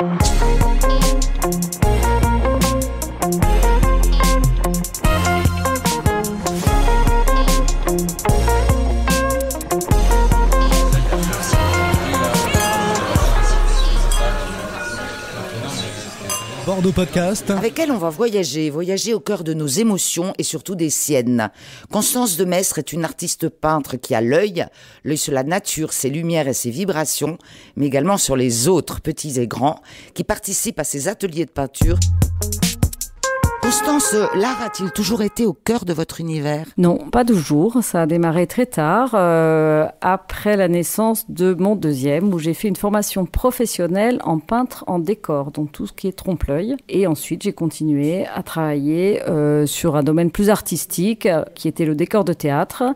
Thank you. Avec elle, on va voyager, voyager au cœur de nos émotions et surtout des siennes. Constance de est une artiste peintre qui a l'œil, l'œil sur la nature, ses lumières et ses vibrations, mais également sur les autres, petits et grands, qui participent à ses ateliers de peinture. Constance, l'art a-t-il toujours été au cœur de votre univers Non, pas toujours. Ça a démarré très tard, euh, après la naissance de mon deuxième, où j'ai fait une formation professionnelle en peintre en décor, donc tout ce qui est trompe-l'œil. Et ensuite, j'ai continué à travailler euh, sur un domaine plus artistique, euh, qui était le décor de théâtre.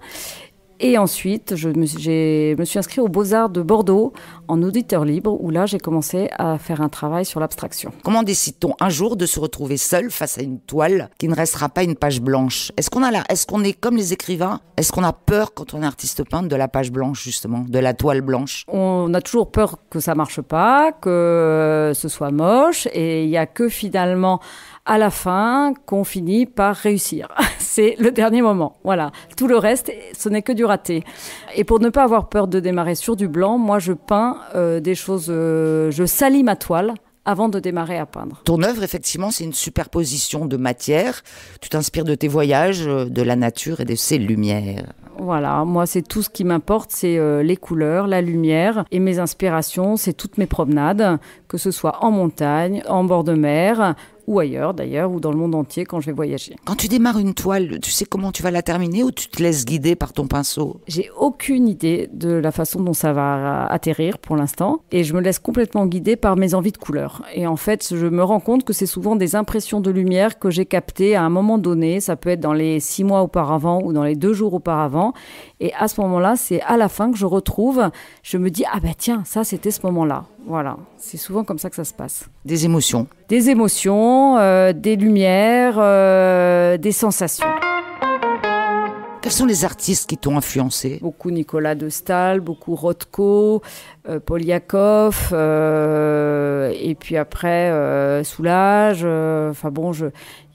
Et ensuite, je me, me suis inscrit aux Beaux-Arts de Bordeaux en auditeur libre, où là, j'ai commencé à faire un travail sur l'abstraction. Comment décide-t-on un jour de se retrouver seul face à une toile qui ne restera pas une page blanche Est-ce qu'on a est-ce qu'on est comme les écrivains Est-ce qu'on a peur quand on est artiste peintre de la page blanche justement, de la toile blanche On a toujours peur que ça marche pas, que ce soit moche, et il n'y a que finalement à la fin qu'on finit par réussir. C'est le dernier moment. Voilà. Tout le reste, ce n'est que du raté. Et pour ne pas avoir peur de démarrer sur du blanc, moi, je peins euh, des choses. Euh, je salis ma toile avant de démarrer à peindre. Ton œuvre, effectivement, c'est une superposition de matières. Tu t'inspires de tes voyages, euh, de la nature et de ses lumières. Voilà, moi, c'est tout ce qui m'importe, c'est les couleurs, la lumière et mes inspirations, c'est toutes mes promenades, que ce soit en montagne, en bord de mer, ou ailleurs d'ailleurs, ou dans le monde entier quand je vais voyager. Quand tu démarres une toile, tu sais comment tu vas la terminer ou tu te laisses guider par ton pinceau J'ai aucune idée de la façon dont ça va atterrir pour l'instant, et je me laisse complètement guider par mes envies de couleurs. Et en fait, je me rends compte que c'est souvent des impressions de lumière que j'ai captées à un moment donné, ça peut être dans les six mois auparavant ou dans les deux jours auparavant, et à ce moment-là, c'est à la fin que je retrouve, je me dis, ah ben tiens, ça c'était ce moment-là. Voilà, c'est souvent comme ça que ça se passe. Des émotions. Des émotions, euh, des lumières, euh, des sensations. Quels sont les artistes qui t'ont influencé Beaucoup Nicolas de Stahl, beaucoup Rothko, euh, euh, et puis après euh, Soulage. Euh, enfin bon,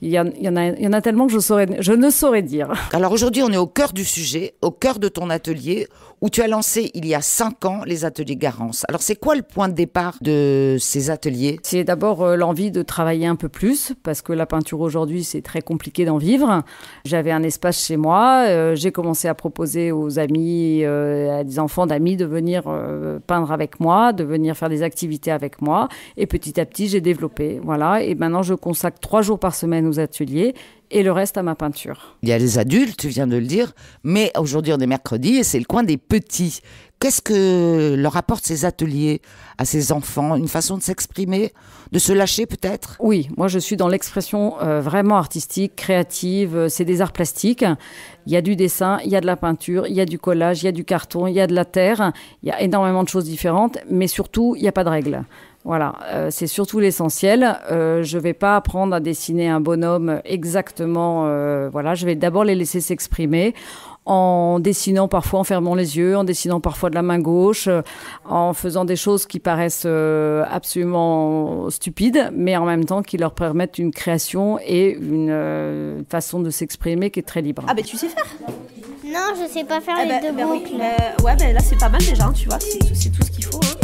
il y, en a, tellement que je, je ne saurais dire. Alors aujourd'hui, on est au cœur du sujet, au cœur de ton atelier, où tu as lancé il y a cinq ans les ateliers Garance. Alors c'est quoi le point de départ de ces ateliers C'est d'abord l'envie de travailler un peu plus, parce que la peinture aujourd'hui, c'est très compliqué d'en vivre. J'avais un espace chez moi euh, j'ai commencé à proposer aux amis, euh, à des enfants d'amis, de venir euh, peindre avec moi, de venir faire des activités avec moi. Et petit à petit, j'ai développé. Voilà. Et maintenant, je consacre trois jours par semaine aux ateliers et le reste à ma peinture. Il y a les adultes, tu viens de le dire, mais aujourd'hui on est mercredi et c'est le coin des petits. Qu'est-ce que leur apportent ces ateliers à ces enfants Une façon de s'exprimer, de se lâcher peut-être Oui, moi je suis dans l'expression euh, vraiment artistique, créative, euh, c'est des arts plastiques. Il y a du dessin, il y a de la peinture, il y a du collage, il y a du carton, il y a de la terre, il y a énormément de choses différentes, mais surtout il n'y a pas de règles. Voilà, euh, c'est surtout l'essentiel. Euh, je ne vais pas apprendre à dessiner un bonhomme exactement. Euh, voilà, je vais d'abord les laisser s'exprimer en dessinant parfois en fermant les yeux, en dessinant parfois de la main gauche, en faisant des choses qui paraissent absolument stupides, mais en même temps qui leur permettent une création et une façon de s'exprimer qui est très libre. Ah ben tu sais faire Non, je ne sais pas faire eh les bah, deux boucles. Bah ouais, ben là c'est pas mal déjà, hein, tu vois, c'est tout ce qu'il faut. Hein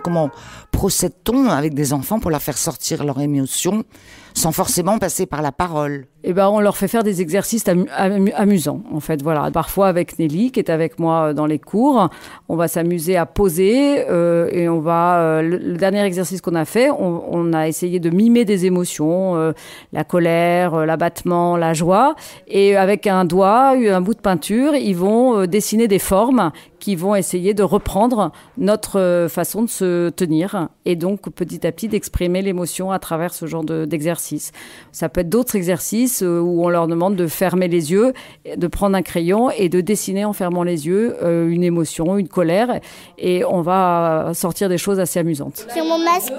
comment procède-t-on avec des enfants pour leur faire sortir leurs émotions sans forcément passer par la parole eh ben, on leur fait faire des exercices amusants, en fait. Voilà. Parfois avec Nelly, qui est avec moi euh, dans les cours, on va s'amuser à poser euh, et on va. Euh, le, dernier exercice qu'on a fait, on, on, a essayé de mimer des émotions, la colère, l'abattement, la joie, et avec un doigt, un bout de peinture, ils vont dessiner des formes qui vont essayer de reprendre notre façon de se tenir et donc petit à petit d'exprimer l'émotion à travers ce genre d'exercice. ça peut être d'autres exercices euh, où on leur demande de fermer les yeux, de prendre un crayon et de dessiner en fermant les yeux euh, une émotion, une colère, et on va sortir des choses assez amusantes. Sur mon masque,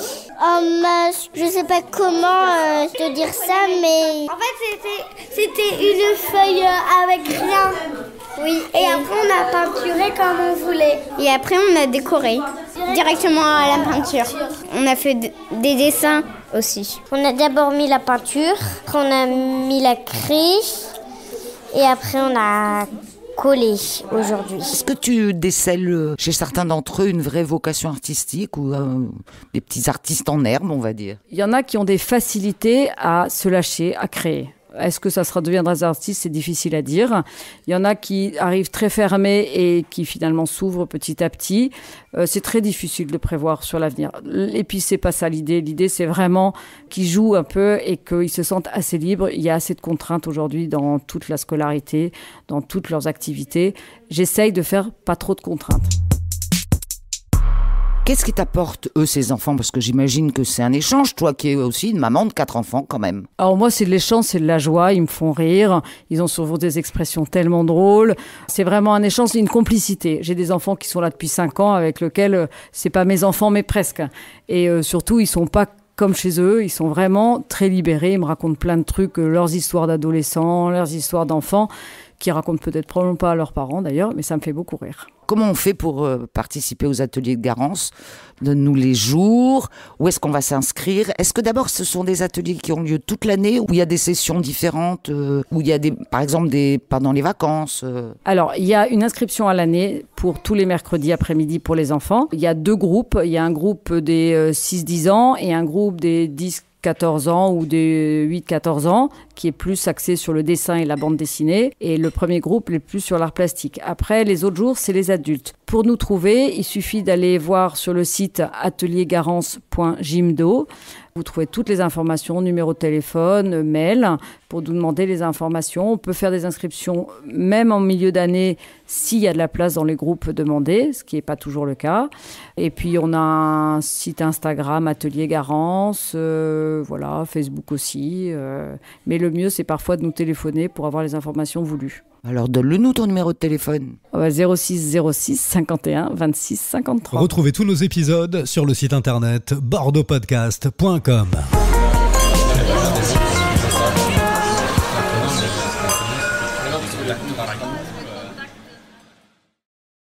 je je sais pas comment euh, te dire ça, mais en fait c'était une feuille avec rien. Oui. Et, après, on a peinturé comme on voulait. Et après, on a décoré directement à la peinture. On a fait des dessins aussi. On a d'abord mis la peinture, après on a mis la craie et après on a collé aujourd'hui. Est-ce que tu décèles euh, chez certains d'entre eux une vraie vocation artistique ou euh, des petits artistes en herbe, on va dire Il y en a qui ont des facilités à se lâcher, à créer. Est-ce que ça sera deviendra des C'est difficile à dire. Il y en a qui arrivent très fermés et qui finalement s'ouvrent petit à petit. Euh, c'est très difficile de prévoir sur l'avenir. Et puis c'est pas ça l'idée. L'idée c'est vraiment qu'ils jouent un peu et qu'ils se sentent assez libres. Il y a assez de contraintes aujourd'hui dans toute la scolarité, dans toutes leurs activités. J'essaye de faire pas trop de contraintes. Qu'est-ce qui t'apporte, eux, ces enfants Parce que j'imagine que c'est un échange, toi qui es aussi une maman de quatre enfants quand même. Alors moi, c'est de l'échange, c'est de la joie, ils me font rire, ils ont souvent des expressions tellement drôles. C'est vraiment un échange, une complicité. J'ai des enfants qui sont là depuis cinq ans, avec lesquels, euh, c'est pas mes enfants, mais presque. Et euh, surtout, ils sont pas comme chez eux, ils sont vraiment très libérés, ils me racontent plein de trucs, euh, leurs histoires d'adolescents, leurs histoires d'enfants, qui racontent peut-être probablement pas à leurs parents d'ailleurs, mais ça me fait beaucoup rire comment on fait pour euh, participer aux ateliers de Garance Donne-nous les jours. Où est-ce qu'on va s'inscrire Est-ce que d'abord ce sont des ateliers qui ont lieu toute l'année où il y a des sessions différentes euh, Où il y a des, par exemple des pendant les vacances euh Alors il y a une inscription à l'année pour tous les mercredis après-midi pour les enfants. Il y a deux groupes. Il y a un groupe des 6-10 ans et un groupe des 10 14 ans ou des 8-14 ans, qui est plus axé sur le dessin et la bande dessinée, et le premier groupe est plus sur l'art plastique. Après, les autres jours, c'est les adultes. Pour nous trouver, il suffit d'aller voir sur le site ateliergarance.jimdo Vous trouvez toutes les informations, numéro de téléphone, mail, pour nous demander les informations. On peut faire des inscriptions même en milieu d'année s'il y a de la place dans les groupes demandés, ce qui n'est pas toujours le cas. Et puis on a un site Instagram Atelier Garance. Euh, euh, voilà, Facebook aussi. Euh, mais le mieux, c'est parfois de nous téléphoner pour avoir les informations voulues. Alors donne-le-nous ton numéro de téléphone. 06 06 51 26 53. Retrouvez tous nos épisodes sur le site internet bordeauxpodcast.com.